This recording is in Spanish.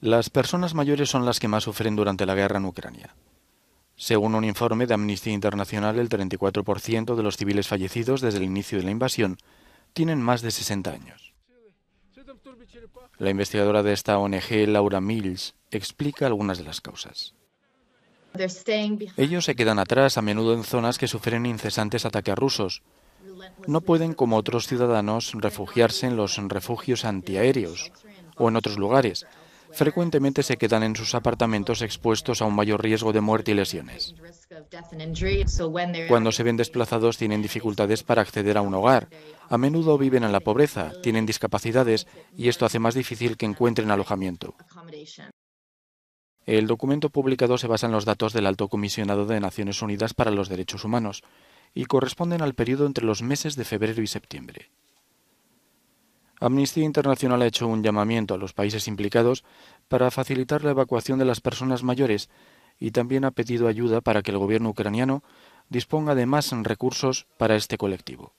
Las personas mayores son las que más sufren durante la guerra en Ucrania. Según un informe de Amnistía Internacional, el 34% de los civiles fallecidos desde el inicio de la invasión tienen más de 60 años. La investigadora de esta ONG, Laura Mills, explica algunas de las causas. Ellos se quedan atrás a menudo en zonas que sufren incesantes ataques rusos. No pueden, como otros ciudadanos, refugiarse en los refugios antiaéreos o en otros lugares, frecuentemente se quedan en sus apartamentos expuestos a un mayor riesgo de muerte y lesiones. Cuando se ven desplazados tienen dificultades para acceder a un hogar. A menudo viven en la pobreza, tienen discapacidades y esto hace más difícil que encuentren alojamiento. El documento publicado se basa en los datos del Alto Comisionado de Naciones Unidas para los Derechos Humanos y corresponden al periodo entre los meses de febrero y septiembre. Amnistía Internacional ha hecho un llamamiento a los países implicados para facilitar la evacuación de las personas mayores y también ha pedido ayuda para que el gobierno ucraniano disponga de más recursos para este colectivo.